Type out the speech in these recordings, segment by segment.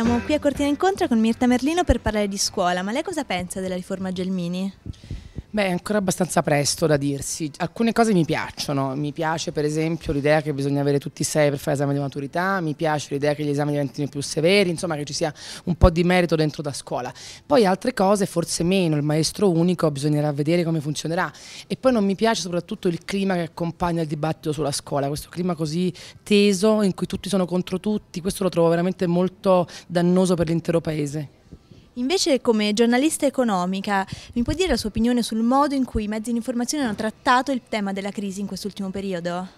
Siamo qui a Cortina Incontro con Mirta Merlino per parlare di scuola, ma lei cosa pensa della riforma Gelmini? Beh, è ancora abbastanza presto da dirsi. Alcune cose mi piacciono. Mi piace, per esempio, l'idea che bisogna avere tutti i sei per fare l'esame di maturità. Mi piace l'idea che gli esami diventino più severi, insomma, che ci sia un po' di merito dentro da scuola. Poi altre cose, forse meno. Il maestro unico bisognerà vedere come funzionerà. E poi non mi piace soprattutto il clima che accompagna il dibattito sulla scuola. Questo clima così teso in cui tutti sono contro tutti. Questo lo trovo veramente molto dannoso per l'intero paese. Invece come giornalista economica mi può dire la sua opinione sul modo in cui i mezzi di informazione hanno trattato il tema della crisi in quest'ultimo periodo?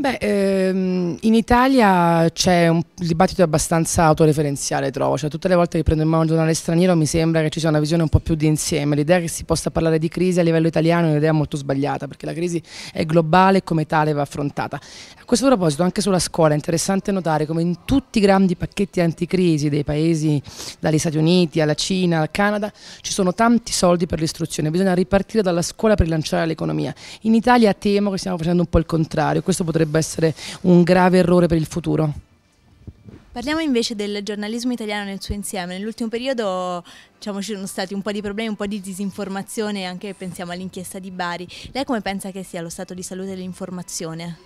Beh, ehm, in Italia c'è un dibattito abbastanza autoreferenziale, trovo, cioè tutte le volte che prendo in mano un giornale straniero mi sembra che ci sia una visione un po' più di insieme, l'idea che si possa parlare di crisi a livello italiano è un'idea molto sbagliata, perché la crisi è globale e come tale va affrontata. A questo proposito, anche sulla scuola è interessante notare come in tutti i grandi pacchetti anticrisi dei paesi, dagli Stati Uniti alla Cina al Canada, ci sono tanti soldi per l'istruzione, bisogna ripartire dalla scuola per rilanciare l'economia. In Italia temo che stiamo facendo un po' il contrario, questo potrebbe potrebbe essere un grave errore per il futuro. Parliamo invece del giornalismo italiano nel suo insieme. Nell'ultimo periodo diciamo, ci sono stati un po' di problemi, un po' di disinformazione, anche pensiamo all'inchiesta di Bari. Lei come pensa che sia lo stato di salute dell'informazione?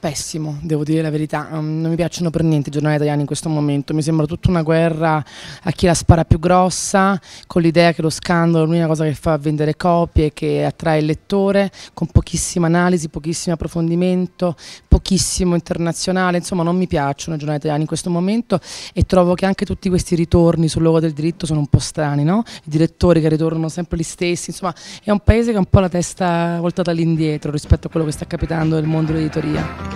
pessimo, devo dire la verità. Mm, non mi piacciono per niente i giornali italiani in questo momento. Mi sembra tutta una guerra a chi la spara più grossa, con l'idea che lo scandalo è l'unica cosa che fa vendere copie, che attrae il lettore, con pochissima analisi, pochissimo approfondimento, pochissimo internazionale. Insomma, non mi piacciono i giornali italiani in questo momento e trovo che anche tutti questi ritorni sul luogo del diritto sono un po' strani, no? I direttori che ritornano sempre gli stessi. Insomma, è un paese che ha un po' la testa voltata all'indietro rispetto a quello che sta capitando nel mondo dell'editoria.